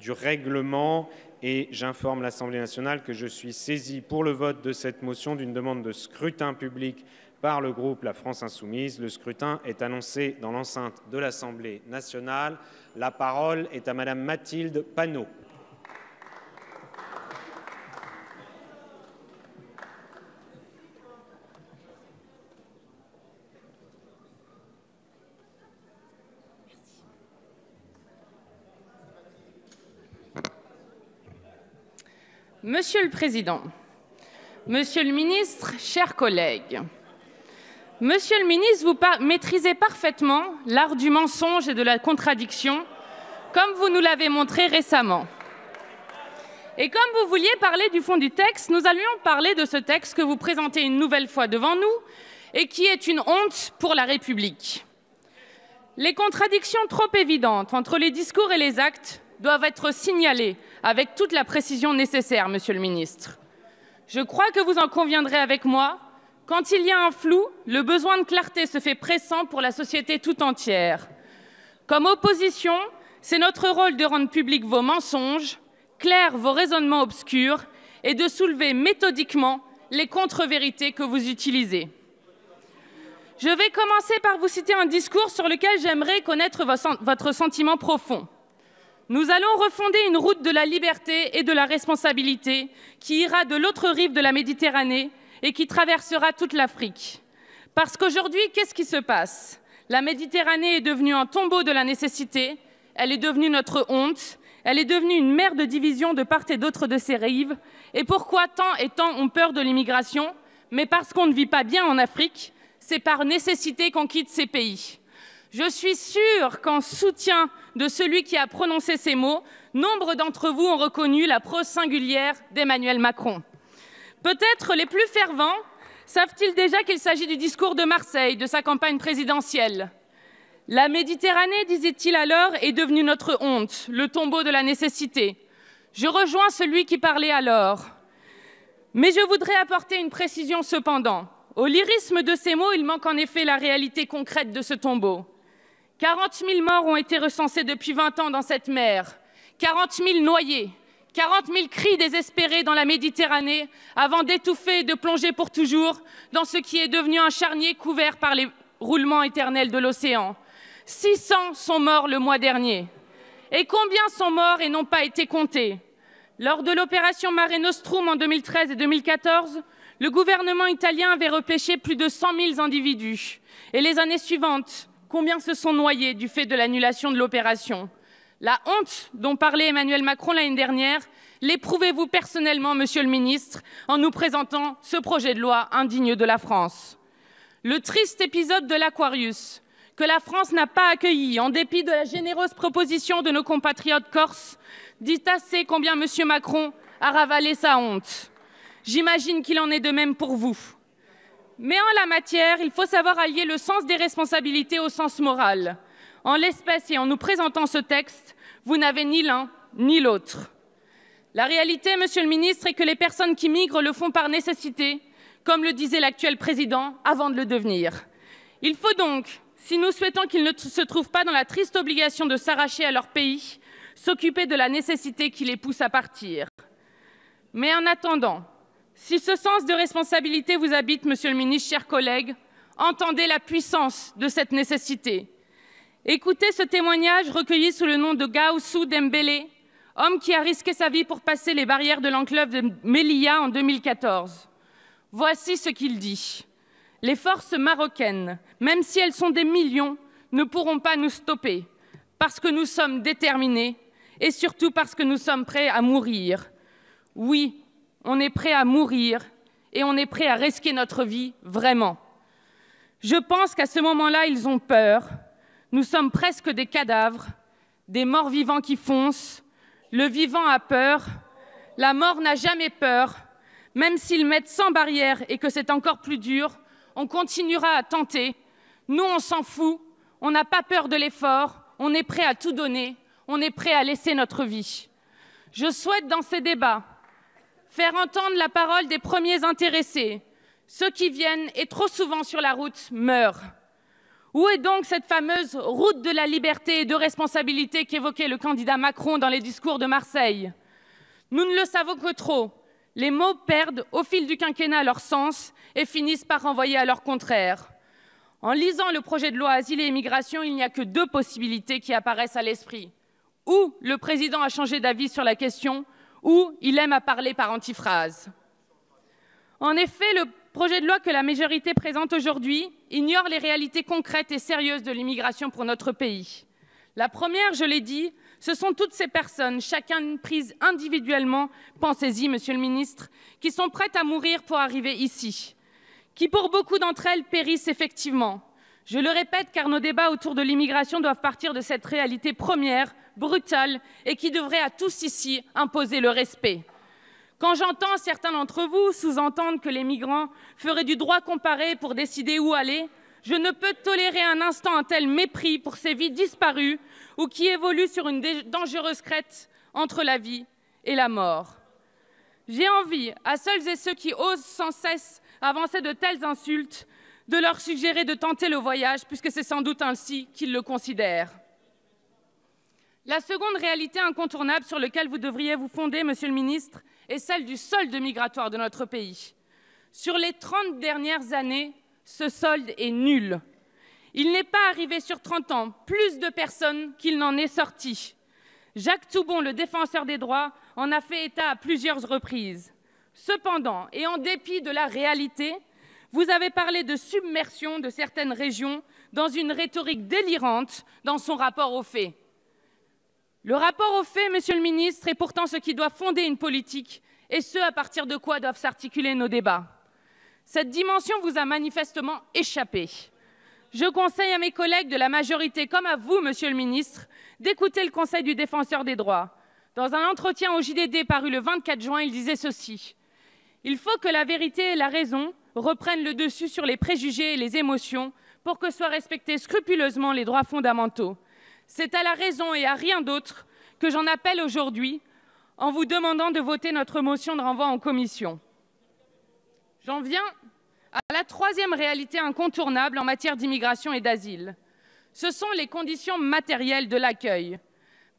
du règlement et j'informe l'Assemblée nationale que je suis saisi pour le vote de cette motion d'une demande de scrutin public par le groupe La France Insoumise. Le scrutin est annoncé dans l'enceinte de l'Assemblée nationale. La parole est à Madame Mathilde Panot. Monsieur le Président, Monsieur le Ministre, chers collègues, Monsieur le Ministre, vous maîtrisez parfaitement l'art du mensonge et de la contradiction, comme vous nous l'avez montré récemment. Et comme vous vouliez parler du fond du texte, nous allions parler de ce texte que vous présentez une nouvelle fois devant nous et qui est une honte pour la République. Les contradictions trop évidentes entre les discours et les actes doivent être signalées avec toute la précision nécessaire, Monsieur le Ministre. Je crois que vous en conviendrez avec moi, quand il y a un flou, le besoin de clarté se fait pressant pour la société tout entière. Comme opposition, c'est notre rôle de rendre publics vos mensonges, clairs vos raisonnements obscurs et de soulever méthodiquement les contre-vérités que vous utilisez. Je vais commencer par vous citer un discours sur lequel j'aimerais connaître votre sentiment profond. Nous allons refonder une route de la liberté et de la responsabilité qui ira de l'autre rive de la Méditerranée et qui traversera toute l'Afrique. Parce qu'aujourd'hui, qu'est-ce qui se passe La Méditerranée est devenue un tombeau de la nécessité, elle est devenue notre honte, elle est devenue une mer de division de part et d'autre de ses rives. Et pourquoi tant et tant ont peur de l'immigration Mais parce qu'on ne vit pas bien en Afrique, c'est par nécessité qu'on quitte ces pays. Je suis sûre qu'en soutien de celui qui a prononcé ces mots, nombre d'entre vous ont reconnu la prose singulière d'Emmanuel Macron. Peut-être les plus fervents savent-ils déjà qu'il s'agit du discours de Marseille, de sa campagne présidentielle. La Méditerranée, disait-il alors, est devenue notre honte, le tombeau de la nécessité. Je rejoins celui qui parlait alors. Mais je voudrais apporter une précision cependant. Au lyrisme de ces mots, il manque en effet la réalité concrète de ce tombeau. 40 000 morts ont été recensés depuis 20 ans dans cette mer, 40 000 noyés, 40 000 cris désespérés dans la Méditerranée avant d'étouffer et de plonger pour toujours dans ce qui est devenu un charnier couvert par les roulements éternels de l'océan. 600 sont morts le mois dernier. Et combien sont morts et n'ont pas été comptés Lors de l'opération Mare Nostrum en 2013 et 2014, le gouvernement italien avait repêché plus de 100 000 individus. Et les années suivantes, Combien se sont noyés du fait de l'annulation de l'opération La honte dont parlait Emmanuel Macron l'année dernière, l'éprouvez-vous personnellement, Monsieur le Ministre, en nous présentant ce projet de loi indigne de la France Le triste épisode de l'Aquarius, que la France n'a pas accueilli, en dépit de la généreuse proposition de nos compatriotes corses, dit assez combien Monsieur Macron a ravalé sa honte. J'imagine qu'il en est de même pour vous. Mais en la matière, il faut savoir allier le sens des responsabilités au sens moral. En l'espèce et en nous présentant ce texte, vous n'avez ni l'un ni l'autre. La réalité, Monsieur le ministre, est que les personnes qui migrent le font par nécessité, comme le disait l'actuel président avant de le devenir. Il faut donc, si nous souhaitons qu'ils ne se trouvent pas dans la triste obligation de s'arracher à leur pays, s'occuper de la nécessité qui les pousse à partir. Mais en attendant, si ce sens de responsabilité vous habite, Monsieur le ministre, chers collègues, entendez la puissance de cette nécessité. Écoutez ce témoignage recueilli sous le nom de Gaussou Dembélé, homme qui a risqué sa vie pour passer les barrières de l'enclave de Melilla en 2014. Voici ce qu'il dit. Les forces marocaines, même si elles sont des millions, ne pourront pas nous stopper, parce que nous sommes déterminés et surtout parce que nous sommes prêts à mourir. Oui, on est prêt à mourir et on est prêt à risquer notre vie vraiment. Je pense qu'à ce moment-là, ils ont peur. Nous sommes presque des cadavres, des morts vivants qui foncent. Le vivant a peur. La mort n'a jamais peur. Même s'ils mettent sans barrière et que c'est encore plus dur, on continuera à tenter. Nous, on s'en fout. On n'a pas peur de l'effort. On est prêt à tout donner. On est prêt à laisser notre vie. Je souhaite dans ces débats faire entendre la parole des premiers intéressés, ceux qui viennent et trop souvent sur la route meurent. Où est donc cette fameuse route de la liberté et de responsabilité qu'évoquait le candidat Macron dans les discours de Marseille Nous ne le savons que trop. Les mots perdent au fil du quinquennat leur sens et finissent par renvoyer à leur contraire. En lisant le projet de loi Asile et Immigration, il n'y a que deux possibilités qui apparaissent à l'esprit. Ou le président a changé d'avis sur la question, ou il aime à parler par antiphrase. En effet, le projet de loi que la majorité présente aujourd'hui ignore les réalités concrètes et sérieuses de l'immigration pour notre pays. La première, je l'ai dit, ce sont toutes ces personnes, chacun prise individuellement, pensez-y, monsieur le ministre, qui sont prêtes à mourir pour arriver ici, qui pour beaucoup d'entre elles périssent effectivement. Je le répète car nos débats autour de l'immigration doivent partir de cette réalité première brutale et qui devrait à tous ici imposer le respect. Quand j'entends certains d'entre vous sous-entendre que les migrants feraient du droit comparé pour décider où aller, je ne peux tolérer un instant un tel mépris pour ces vies disparues ou qui évoluent sur une dangereuse crête entre la vie et la mort. J'ai envie à celles et ceux qui osent sans cesse avancer de telles insultes de leur suggérer de tenter le voyage puisque c'est sans doute ainsi qu'ils le considèrent. La seconde réalité incontournable sur laquelle vous devriez vous fonder, Monsieur le Ministre, est celle du solde migratoire de notre pays. Sur les trente dernières années, ce solde est nul. Il n'est pas arrivé sur 30 ans plus de personnes qu'il n'en est sorti. Jacques Toubon, le défenseur des droits, en a fait état à plusieurs reprises. Cependant, et en dépit de la réalité, vous avez parlé de submersion de certaines régions dans une rhétorique délirante dans son rapport aux faits. Le rapport aux faits, Monsieur le Ministre, est pourtant ce qui doit fonder une politique et ce à partir de quoi doivent s'articuler nos débats. Cette dimension vous a manifestement échappé. Je conseille à mes collègues de la majorité comme à vous, Monsieur le Ministre, d'écouter le Conseil du Défenseur des droits. Dans un entretien au JDD paru le 24 juin, il disait ceci. Il faut que la vérité et la raison reprennent le dessus sur les préjugés et les émotions pour que soient respectés scrupuleusement les droits fondamentaux. C'est à la raison et à rien d'autre que j'en appelle aujourd'hui en vous demandant de voter notre motion de renvoi en commission. J'en viens à la troisième réalité incontournable en matière d'immigration et d'asile. Ce sont les conditions matérielles de l'accueil.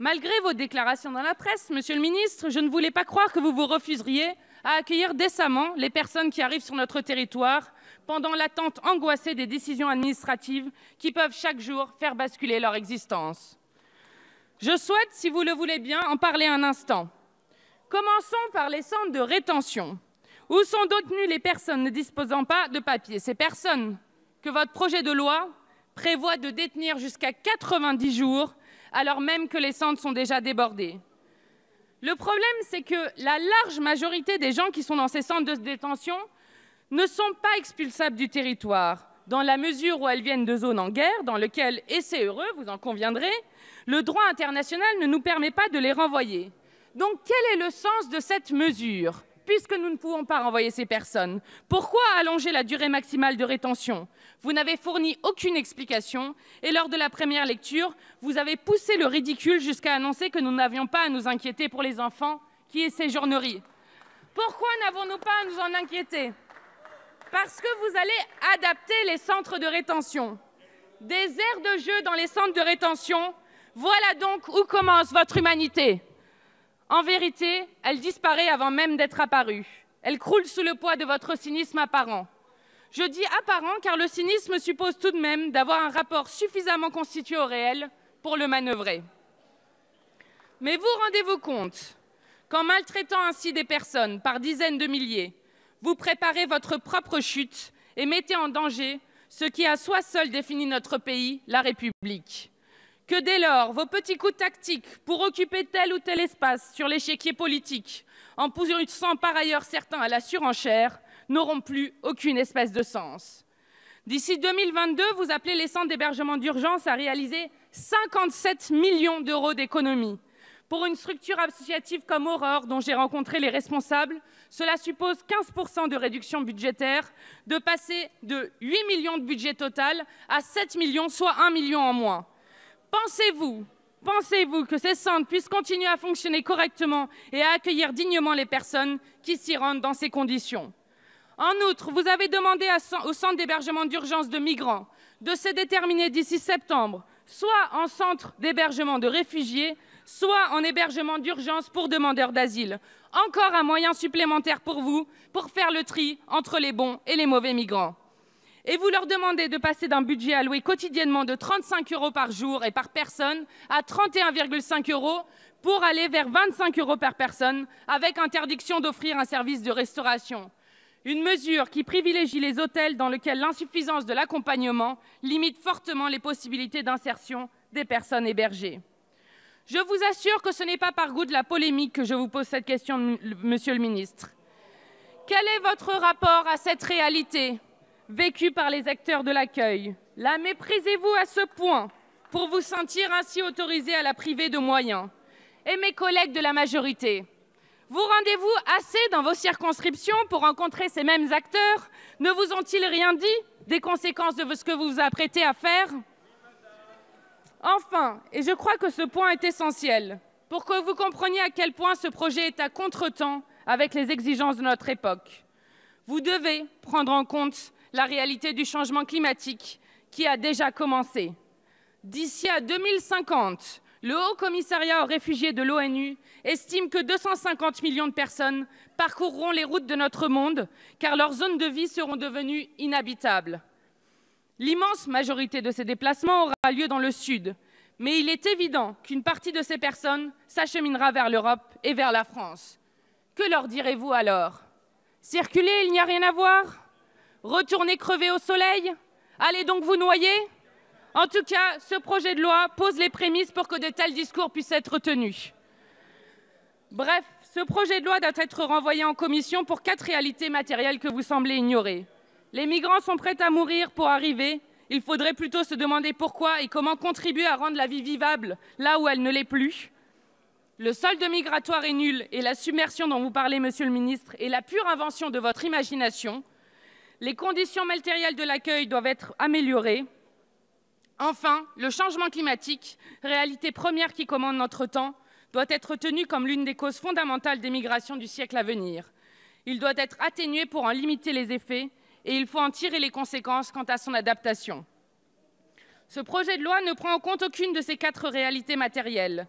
Malgré vos déclarations dans la presse, Monsieur le Ministre, je ne voulais pas croire que vous vous refuseriez à accueillir décemment les personnes qui arrivent sur notre territoire pendant l'attente angoissée des décisions administratives qui peuvent chaque jour faire basculer leur existence. Je souhaite, si vous le voulez bien, en parler un instant. Commençons par les centres de rétention. Où sont détenues les personnes ne disposant pas de papiers. Ces personnes que votre projet de loi prévoit de détenir jusqu'à 90 jours alors même que les centres sont déjà débordés. Le problème, c'est que la large majorité des gens qui sont dans ces centres de détention ne sont pas expulsables du territoire, dans la mesure où elles viennent de zones en guerre, dans lesquelles, et c'est heureux, vous en conviendrez, le droit international ne nous permet pas de les renvoyer. Donc quel est le sens de cette mesure puisque nous ne pouvons pas renvoyer ces personnes, pourquoi allonger la durée maximale de rétention Vous n'avez fourni aucune explication et lors de la première lecture, vous avez poussé le ridicule jusqu'à annoncer que nous n'avions pas à nous inquiéter pour les enfants qui y séjournerie. Pourquoi n'avons-nous pas à nous en inquiéter Parce que vous allez adapter les centres de rétention. Des aires de jeu dans les centres de rétention, voilà donc où commence votre humanité. En vérité, elle disparaît avant même d'être apparue. Elle croule sous le poids de votre cynisme apparent. Je dis apparent car le cynisme suppose tout de même d'avoir un rapport suffisamment constitué au réel pour le manœuvrer. Mais vous rendez-vous compte qu'en maltraitant ainsi des personnes par dizaines de milliers, vous préparez votre propre chute et mettez en danger ce qui à soi seul défini notre pays, la République que dès lors, vos petits coups tactiques pour occuper tel ou tel espace sur l'échiquier politique, en poussant par ailleurs certains à la surenchère, n'auront plus aucune espèce de sens. D'ici 2022, vous appelez les centres d'hébergement d'urgence à réaliser 57 millions d'euros d'économies. Pour une structure associative comme Aurore, dont j'ai rencontré les responsables, cela suppose 15% de réduction budgétaire, de passer de 8 millions de budget total à 7 millions, soit 1 million en moins. Pensez-vous que ces centres puissent continuer à fonctionner correctement et à accueillir dignement les personnes qui s'y rendent dans ces conditions En outre, vous avez demandé au centre d'hébergement d'urgence de migrants de se déterminer d'ici septembre, soit en centre d'hébergement de réfugiés, soit en hébergement d'urgence pour demandeurs d'asile. Encore un moyen supplémentaire pour vous pour faire le tri entre les bons et les mauvais migrants et vous leur demandez de passer d'un budget alloué quotidiennement de 35 euros par jour et par personne à 31,5 euros pour aller vers 25 euros par personne, avec interdiction d'offrir un service de restauration. Une mesure qui privilégie les hôtels dans lesquels l'insuffisance de l'accompagnement limite fortement les possibilités d'insertion des personnes hébergées. Je vous assure que ce n'est pas par goût de la polémique que je vous pose cette question, Monsieur le Ministre. Quel est votre rapport à cette réalité vécue par les acteurs de l'accueil. La méprisez-vous à ce point pour vous sentir ainsi autorisé à la priver de moyens Et mes collègues de la majorité, vous rendez-vous assez dans vos circonscriptions pour rencontrer ces mêmes acteurs Ne vous ont-ils rien dit des conséquences de ce que vous vous apprêtez à faire Enfin, et je crois que ce point est essentiel, pour que vous compreniez à quel point ce projet est à contretemps avec les exigences de notre époque. Vous devez prendre en compte la réalité du changement climatique qui a déjà commencé. D'ici à 2050, le Haut Commissariat aux réfugiés de l'ONU estime que 250 millions de personnes parcourront les routes de notre monde car leurs zones de vie seront devenues inhabitables. L'immense majorité de ces déplacements aura lieu dans le sud, mais il est évident qu'une partie de ces personnes s'acheminera vers l'Europe et vers la France. Que leur direz-vous alors Circuler, il n'y a rien à voir Retournez crever au soleil Allez donc vous noyer En tout cas, ce projet de loi pose les prémices pour que de tels discours puissent être tenus. Bref, ce projet de loi doit être renvoyé en commission pour quatre réalités matérielles que vous semblez ignorer. Les migrants sont prêts à mourir pour arriver. Il faudrait plutôt se demander pourquoi et comment contribuer à rendre la vie vivable là où elle ne l'est plus. Le solde migratoire est nul et la submersion dont vous parlez, monsieur le ministre, est la pure invention de votre imagination. Les conditions matérielles de l'accueil doivent être améliorées. Enfin, le changement climatique, réalité première qui commande notre temps, doit être tenu comme l'une des causes fondamentales des migrations du siècle à venir. Il doit être atténué pour en limiter les effets et il faut en tirer les conséquences quant à son adaptation. Ce projet de loi ne prend en compte aucune de ces quatre réalités matérielles.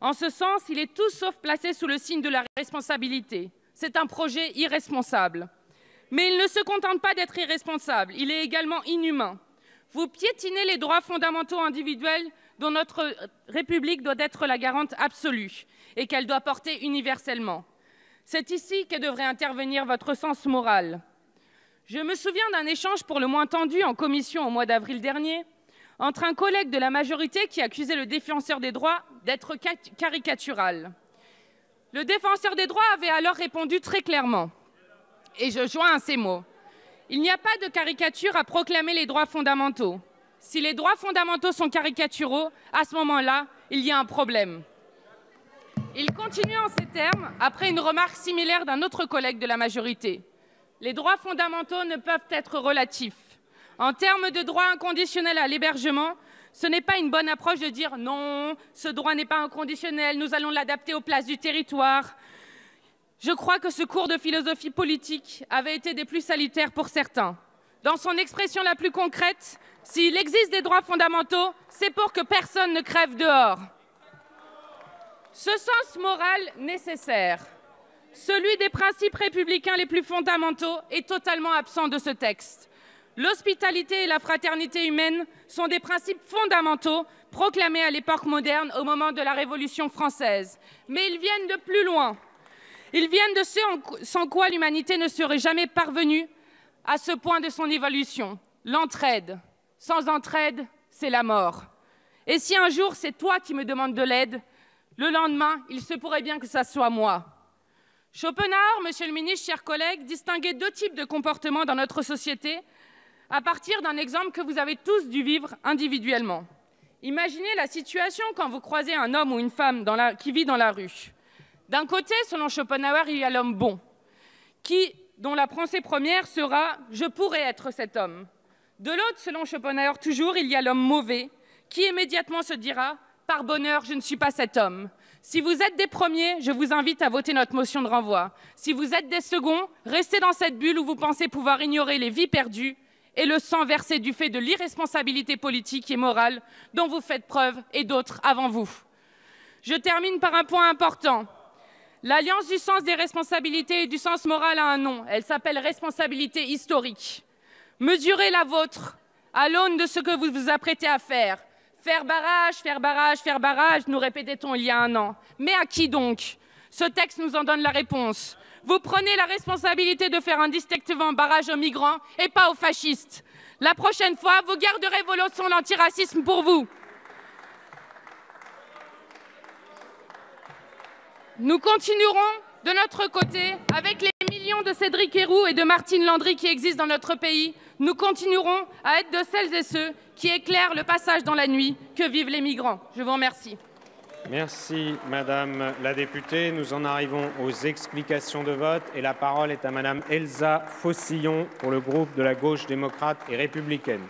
En ce sens, il est tout sauf placé sous le signe de la responsabilité. C'est un projet irresponsable. Mais il ne se contente pas d'être irresponsable, il est également inhumain. Vous piétinez les droits fondamentaux individuels dont notre République doit être la garante absolue et qu'elle doit porter universellement. C'est ici que devrait intervenir votre sens moral. Je me souviens d'un échange pour le moins tendu en commission au mois d'avril dernier entre un collègue de la majorité qui accusait le défenseur des droits d'être caricatural. Le défenseur des droits avait alors répondu très clairement et je joins à ces mots. Il n'y a pas de caricature à proclamer les droits fondamentaux. Si les droits fondamentaux sont caricaturaux, à ce moment-là, il y a un problème. Il continue en ces termes, après une remarque similaire d'un autre collègue de la majorité. Les droits fondamentaux ne peuvent être relatifs. En termes de droit inconditionnel à l'hébergement, ce n'est pas une bonne approche de dire non, ce droit n'est pas inconditionnel, nous allons l'adapter aux places du territoire. Je crois que ce cours de philosophie politique avait été des plus salutaires pour certains. Dans son expression la plus concrète, s'il existe des droits fondamentaux, c'est pour que personne ne crève dehors. Ce sens moral nécessaire, celui des principes républicains les plus fondamentaux, est totalement absent de ce texte. L'hospitalité et la fraternité humaine sont des principes fondamentaux proclamés à l'époque moderne au moment de la Révolution française. Mais ils viennent de plus loin. Ils viennent de ce sans quoi l'humanité ne serait jamais parvenue à ce point de son évolution, l'entraide. Sans entraide, c'est la mort. Et si un jour c'est toi qui me demandes de l'aide, le lendemain, il se pourrait bien que ça soit moi. Schopenhauer, monsieur le ministre, chers collègues, distinguez deux types de comportements dans notre société à partir d'un exemple que vous avez tous dû vivre individuellement. Imaginez la situation quand vous croisez un homme ou une femme qui vit dans la rue. D'un côté, selon Schopenhauer, il y a l'homme bon, qui, dont la pensée première sera « je pourrais être cet homme ». De l'autre, selon Schopenhauer, toujours, il y a l'homme mauvais, qui immédiatement se dira « par bonheur, je ne suis pas cet homme ». Si vous êtes des premiers, je vous invite à voter notre motion de renvoi. Si vous êtes des seconds, restez dans cette bulle où vous pensez pouvoir ignorer les vies perdues et le sang versé du fait de l'irresponsabilité politique et morale dont vous faites preuve et d'autres avant vous. Je termine par un point important. L'alliance du sens des responsabilités et du sens moral a un nom. Elle s'appelle responsabilité historique. Mesurez la vôtre à l'aune de ce que vous vous apprêtez à faire. Faire barrage, faire barrage, faire barrage, nous répétait-on il y a un an. Mais à qui donc Ce texte nous en donne la réponse. Vous prenez la responsabilité de faire indistinctement barrage aux migrants et pas aux fascistes. La prochaine fois, vous garderez vos leçons d'antiracisme pour vous. Nous continuerons de notre côté, avec les millions de Cédric Héroux et de Martine Landry qui existent dans notre pays, nous continuerons à être de celles et ceux qui éclairent le passage dans la nuit que vivent les migrants. Je vous remercie. Merci, Madame la députée. Nous en arrivons aux explications de vote et la parole est à Madame Elsa Fossillon pour le groupe de la gauche démocrate et républicaine.